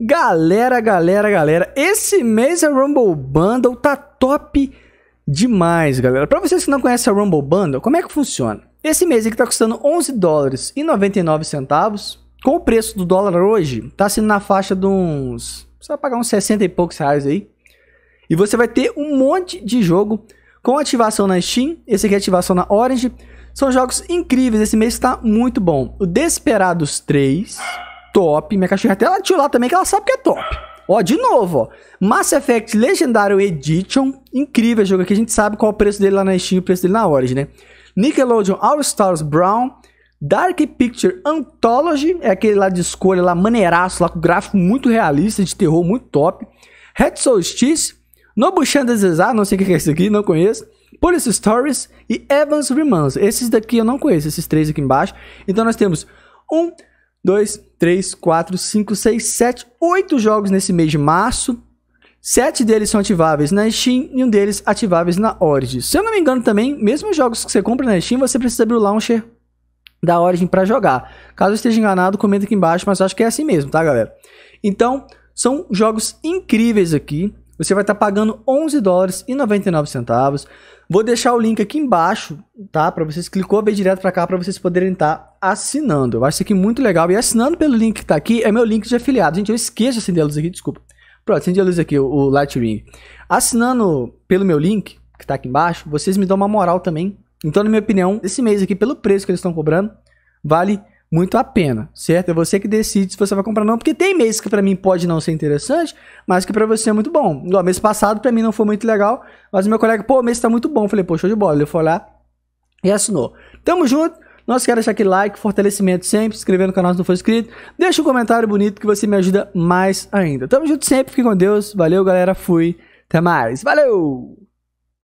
Galera, galera, galera, esse mês a Rumble Bundle tá top demais, galera. Para vocês que não conhecem a Rumble Bundle, como é que funciona? Esse mês aqui tá custando 11 dólares e 99 centavos. Com o preço do dólar hoje, tá sendo na faixa de uns, você vai pagar uns 60 e poucos reais aí. E você vai ter um monte de jogo com ativação na Steam, esse aqui é ativação na Orange. São jogos incríveis, esse mês está muito bom. O Desperados 3, top. Minha cachorra até latiu lá também, que ela sabe que é top. Ó, de novo, ó. Mass Effect Legendary Edition. Incrível jogo aqui. A gente sabe qual é o preço dele lá na Steam e o preço dele na Origin, né? Nickelodeon All Stars Brown. Dark Picture Anthology. É aquele lá de escolha, lá maneiraço, lá com gráfico muito realista, de terror muito top. Red Solstice. Nobushan Desesar, não sei o que é esse aqui, não conheço. Police Stories e Evans Remans. Esses daqui eu não conheço, esses três aqui embaixo. Então nós temos um 2, 3, 4, 5, 6, 7, 8 jogos nesse mês de março. 7 deles são ativáveis na Steam e um deles ativáveis na Origin. Se eu não me engano também, mesmo os jogos que você compra na Steam, você precisa abrir o launcher da Origin para jogar. Caso eu esteja enganado, comenta aqui embaixo, mas acho que é assim mesmo, tá, galera? Então, são jogos incríveis aqui. Você vai estar tá pagando 11 dólares e 99 centavos. Vou deixar o link aqui embaixo, tá? Para vocês clicou, bem direto para cá para vocês poderem estar tá assinando. Eu acho isso aqui muito legal. E assinando pelo link que tá aqui é meu link de afiliado. Gente, eu esqueço de acender a luz aqui, desculpa. Pronto, acendi a luz aqui, o Lightring. Assinando pelo meu link, que tá aqui embaixo, vocês me dão uma moral também. Então, na minha opinião, esse mês aqui, pelo preço que eles estão cobrando, vale muito a pena, certo? É você que decide se você vai comprar ou não, porque tem mês que para mim pode não ser interessante, mas que para você é muito bom. Igual, mês passado para mim não foi muito legal, mas meu colega, pô, mês tá muito bom. falei, pô, show de bola. Ele foi lá e assinou. Tamo junto. Não se deixar aquele like, fortalecimento sempre, se inscrever no canal se não for inscrito. Deixa um comentário bonito que você me ajuda mais ainda. Tamo junto sempre, fique com Deus. Valeu, galera. Fui. Até mais. Valeu!